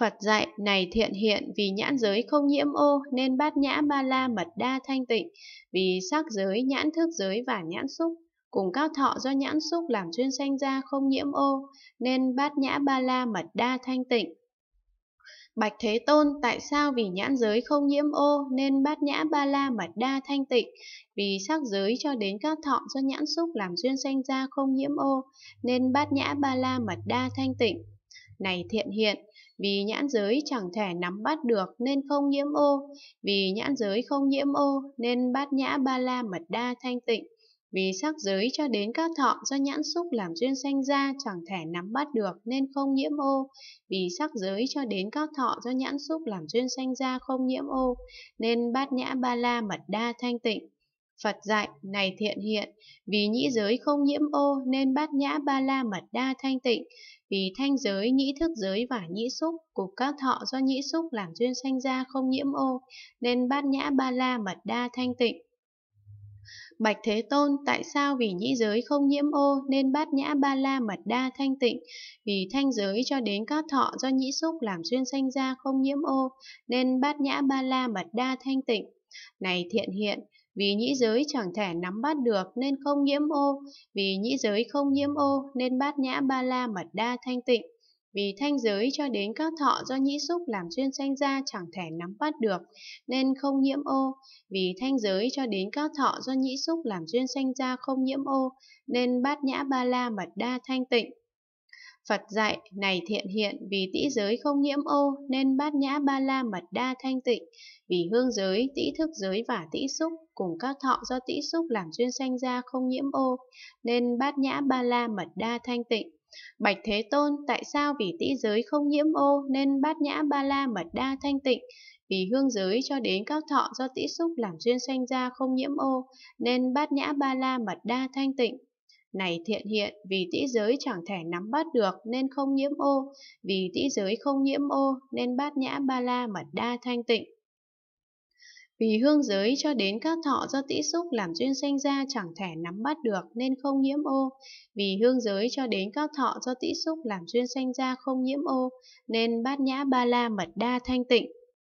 Phật dạy này thiện hiện vì nhãn giới không nhiễm ô nên bát nhã ba la mật đa thanh tịnh, vì sắc giới, nhãn thức giới và nhãn xúc. Cùng các thọ do nhãn xúc làm duyên sanh ra không nhiễm ô nên bát nhã ba la mật đa thanh tịnh. Bạch Thế Tôn, tại sao vì nhãn giới không nhiễm ô nên bát nhã ba la mật đa thanh tịnh, vì sắc giới cho đến các thọ do nhãn xúc làm duyên sanh ra không nhiễm ô nên bát nhã ba la mật đa thanh tịnh này thiện hiện, vì nhãn giới chẳng thể nắm bắt được nên không nhiễm ô, vì nhãn giới không nhiễm ô nên bát nhã ba la mật đa thanh tịnh, vì sắc giới cho đến các thọ do nhãn xúc làm duyên sanh ra chẳng thể nắm bắt được nên không nhiễm ô, vì sắc giới cho đến các thọ do nhãn xúc làm duyên sanh ra không nhiễm ô, nên bát nhã ba la mật đa thanh tịnh. Phật dạy, này thiện hiện, vì nhĩ giới không nhiễm ô nên bát nhã ba la mật đa thanh tịnh, vì thanh giới, nhĩ thức giới và nhĩ xúc, cục các thọ do nhĩ xúc làm duyên sanh ra không nhiễm ô, nên bát nhã ba la mật đa thanh tịnh. Bạch Thế Tôn, tại sao vì nhĩ giới không nhiễm ô nên bát nhã ba la mật đa thanh tịnh, vì thanh giới cho đến các thọ do nhĩ xúc làm duyên sanh ra không nhiễm ô nên bát nhã ba la mật đa thanh tịnh. Này thiện hiện, vì nhĩ giới chẳng thể nắm bắt được nên không nhiễm ô, vì nhĩ giới không nhiễm ô nên bát nhã ba la mật đa thanh tịnh, vì thanh giới cho đến các thọ do nhĩ xúc làm duyên sanh ra chẳng thể nắm bắt được nên không nhiễm ô, vì thanh giới cho đến các thọ do nhĩ xúc làm duyên sanh ra không nhiễm ô nên bát nhã ba la mật đa thanh tịnh. Phật dạy, này thiện hiện, vì tĩ giới không nhiễm ô, nên bát nhã ba la mật đa thanh tịnh, vì hương giới, tĩ thức giới và tĩ xúc, cùng các thọ do tĩ xúc làm duyên sanh ra không nhiễm ô, nên bát nhã ba la mật đa thanh tịnh. Bạch Thế Tôn, tại sao vì tĩ giới không nhiễm ô nên bát nhã ba la mật đa thanh tịnh, vì hương giới cho đến các thọ do tĩ xúc làm duyên sanh ra không nhiễm ô nên bát nhã ba la mật đa thanh tịnh. Này thiện hiện, vì tĩ giới chẳng thể nắm bắt được nên không nhiễm ô, vì tĩ giới không nhiễm ô nên bát nhã ba la mật đa thanh tịnh. Vì hương giới cho đến các thọ do tĩ xúc làm duyên sanh ra chẳng thể nắm bắt được nên không nhiễm ô. Vì hương giới cho đến các thọ do tĩ xúc làm duyên sanh ra không nhiễm ô nên bát nhã ba la mật đa thanh tịnh.